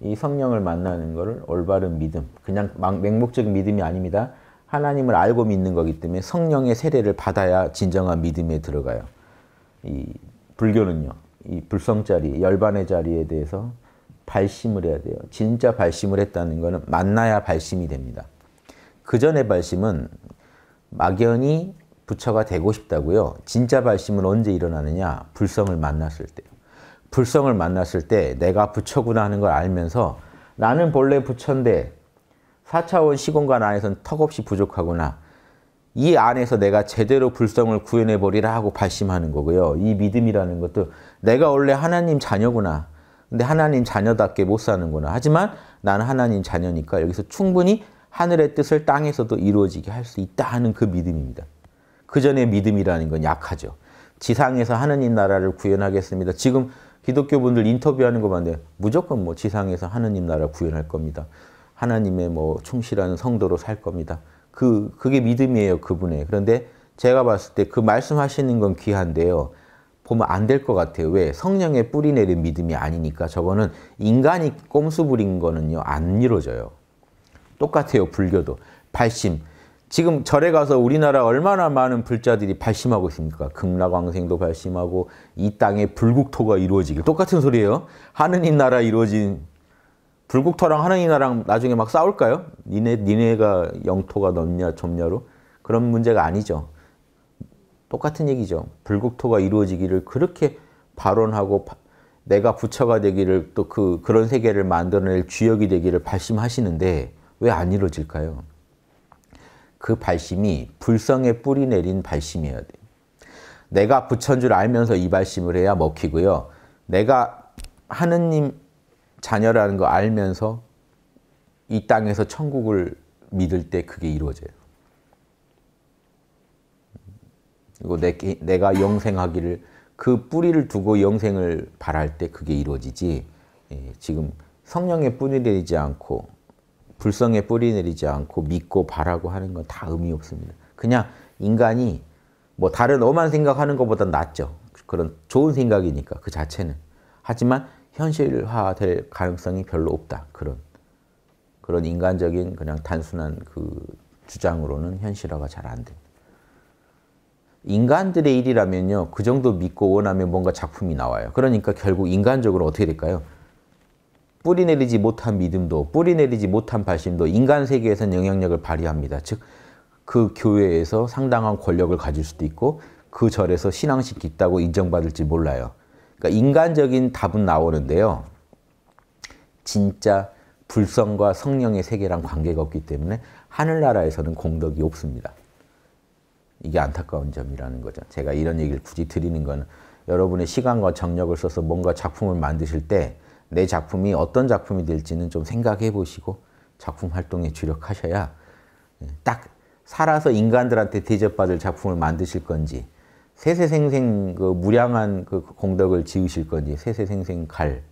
이 성령을 만나는 것을 올바른 믿음, 그냥 맹목적인 믿음이 아닙니다. 하나님을 알고 믿는 거기 때문에 성령의 세례를 받아야 진정한 믿음에 들어가요. 이 불교는요, 이 불성 자리, 열반의 자리에 대해서 발심을 해야 돼요. 진짜 발심을 했다는 것은 만나야 발심이 됩니다. 그 전에 발심은 막연히 부처가 되고 싶다고요. 진짜 발심은 언제 일어나느냐? 불성을 만났을 때요. 불성을 만났을 때 내가 부처구나 하는 걸 알면서 나는 본래 부처인데 4차원 시공간 안에서는 턱없이 부족하구나. 이 안에서 내가 제대로 불성을 구현해버리라 하고 발심하는 거고요. 이 믿음이라는 것도 내가 원래 하나님 자녀구나. 근데 하나님 자녀답게 못 사는구나. 하지만 나는 하나님 자녀니까 여기서 충분히 하늘의 뜻을 땅에서도 이루어지게 할 수 있다 하는 그 믿음입니다. 그 전에 믿음이라는 건 약하죠. 지상에서 하느님 나라를 구현하겠습니다. 지금 기독교분들 인터뷰하는 거 봤는데 무조건 뭐 지상에서 하느님 나라 구현할 겁니다. 하나님의 뭐 충실한 성도로 살 겁니다. 그 그게 믿음이에요 그분의. 그런데 제가 봤을 때 그 말씀하시는 건 귀한데요. 보면 안 될 것 같아요. 왜? 성령의 뿌리 내린 믿음이 아니니까 저거는 인간이 꼼수 부린 거는요 안 이루어져요. 똑같아요 불교도 발심. 지금 절에 가서 우리나라 얼마나 많은 불자들이 발심하고 있습니까? 금라광생도 발심하고 이 땅에 불국토가 이루어지길 똑같은 소리예요. 하느님 나라 이루어진 불국토랑 하느님 나라랑 나중에 막 싸울까요? 니네 니네가 영토가 넓냐 점냐로 그런 문제가 아니죠. 똑같은 얘기죠. 불국토가 이루어지기를 그렇게 발언하고 내가 부처가 되기를 또 그 그런 세계를 만들어낼 주역이 되기를 발심하시는데 왜 안 이루어질까요? 그 발심이 불성의 뿌리 내린 발심이어야 돼. 내가 부처인 줄 알면서 이 발심을 해야 먹히고요. 내가 하느님 자녀라는 거 알면서 이 땅에서 천국을 믿을 때 그게 이루어져요. 그리고 내, 내가 영생하기를 그 뿌리를 두고 영생을 바랄 때 그게 이루어지지 예, 지금 성령의 뿌리 내리지 않고 불성에 뿌리 내리지 않고 믿고 바라고 하는 건 다 의미 없습니다. 그냥 인간이 뭐 다른 엄한 생각하는 것보다 낫죠. 그런 좋은 생각이니까 그 자체는. 하지만 현실화될 가능성이 별로 없다. 그런 그런 인간적인 그냥 단순한 그 주장으로는 현실화가 잘 안 됩니다. 인간들의 일이라면요. 그 정도 믿고 원하면 뭔가 작품이 나와요. 그러니까 결국 인간적으로 어떻게 될까요? 뿌리 내리지 못한 믿음도 뿌리 내리지 못한 발심도 인간 세계에선 영향력을 발휘합니다. 즉 그 교회에서 상당한 권력을 가질 수도 있고 그 절에서 신앙식 깊다고 인정받을지 몰라요. 그러니까 인간적인 답은 나오는데요. 진짜 불성과 성령의 세계랑 관계가 없기 때문에 하늘나라에서는 공덕이 없습니다. 이게 안타까운 점이라는 거죠. 제가 이런 얘기를 굳이 드리는 건 여러분의 시간과 정력을 써서 뭔가 작품을 만드실 때내 작품이 어떤 작품이 될지는 좀 생각해 보시고 작품 활동에 주력하셔야 예, 딱 살아서 인간들한테 대접받을 작품을 만드실 건지 세세생생 그 무량한 그 공덕을 지으실 건지 세세생생 갈.